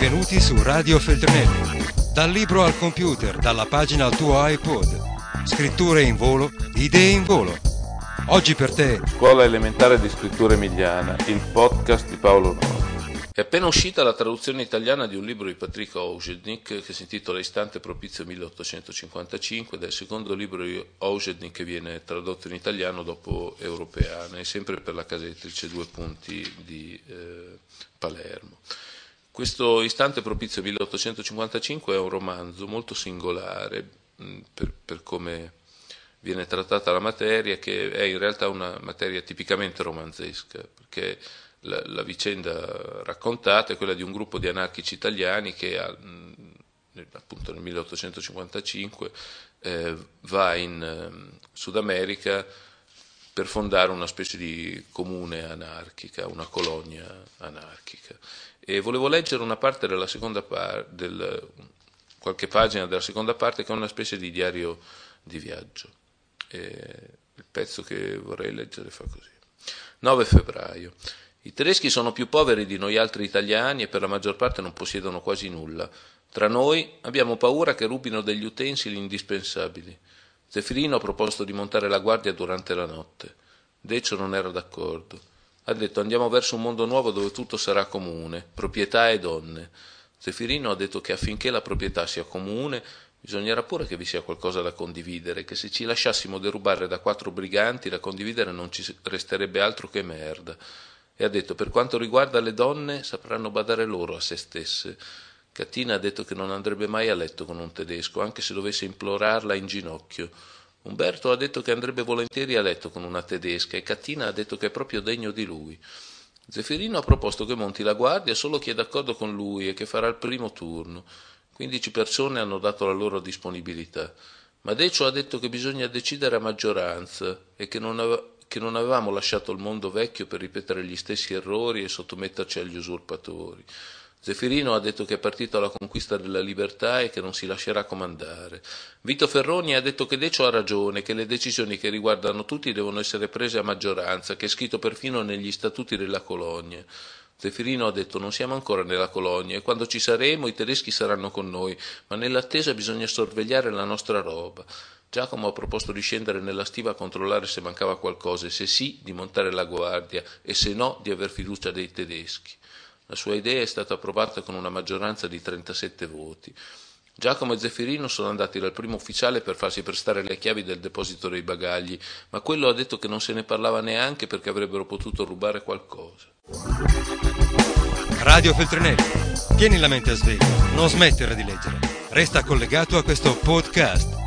benvenuti su Radio Feltrinelli. Dal libro al computer, dalla pagina al tuo iPod. Scritture in volo, idee in volo. Oggi per te. Scuola elementare di scrittura emiliana, il podcast di Paolo Nord. È appena uscita la traduzione italiana di un libro di Patrick Ojednik che si intitola Istante propizio 1855 è il secondo libro di Ojednik che viene tradotto in italiano dopo Europeana e sempre per la casa editrice Due Punti di eh, Palermo. Questo istante propizio 1855 è un romanzo molto singolare mm, per, per come viene trattata la materia, che è in realtà una materia tipicamente romanzesca, perché la, la, vicenda raccontata è quella di un gruppo di anarchici italiani che mm, appunto nel 1855 eh, va in mm, Sud America per fondare una specie di comune anarchica, una colonia anarchica. E volevo leggere una parte della seconda parte, del, qualche pagina della seconda parte, che è una specie di diario di viaggio. E il pezzo che vorrei leggere fa così. 9 febbraio. I tedeschi sono più poveri di noi altri italiani e per la maggior parte non possiedono quasi nulla. Tra noi abbiamo paura che rubino degli utensili indispensabili. Zefirino ha proposto di montare la guardia durante la notte. Decio non era d'accordo. Ha detto andiamo verso un mondo nuovo dove tutto sarà comune, proprietà e donne. Zefirino ha detto che affinché la proprietà sia comune bisognerà pure che vi sia qualcosa da condividere, che se ci lasciassimo derubare da quattro briganti da condividere non ci resterebbe altro che merda. E ha detto per quanto riguarda le donne sapranno badare loro a se stesse. Catina ha detto che non andrebbe mai a letto con un tedesco, anche se dovesse implorarla in ginocchio. Umberto ha detto che andrebbe volentieri a letto con una tedesca e Catina ha detto che è proprio degno di lui. Zeffirino ha proposto che monti la guardia solo chi è d'accordo con lui e che farà il primo turno. Quindici persone hanno dato la loro disponibilità. Madecio ha detto che bisogna decidere a maggioranza e che non, ave- che non avevamo lasciato il mondo vecchio per ripetere gli stessi errori e sottometterci agli usurpatori. Zeffirino ha detto che è partito alla conquista della libertà e che non si lascerà comandare. Vito Ferroni ha detto che Decio ha ragione, che le decisioni che riguardano tutti devono essere prese a maggioranza, che è scritto perfino negli statuti della colonia. Zeffirino ha detto non siamo ancora nella colonia e quando ci saremo i tedeschi saranno con noi, ma nell'attesa bisogna sorvegliare la nostra roba. Giacomo ha proposto di scendere nella stiva a controllare se mancava qualcosa e se sì di montare la guardia e se no di aver fiducia dei tedeschi. La sua idea è stata approvata con una maggioranza di 37 voti. Giacomo e Zeffirino sono andati dal primo ufficiale per farsi prestare le chiavi del deposito dei bagagli, ma quello ha detto che non se ne parlava neanche perché avrebbero potuto rubare qualcosa. Radio Feltrinelli, tieni la mente a sveglia, non smettere di leggere. Resta collegato a questo podcast.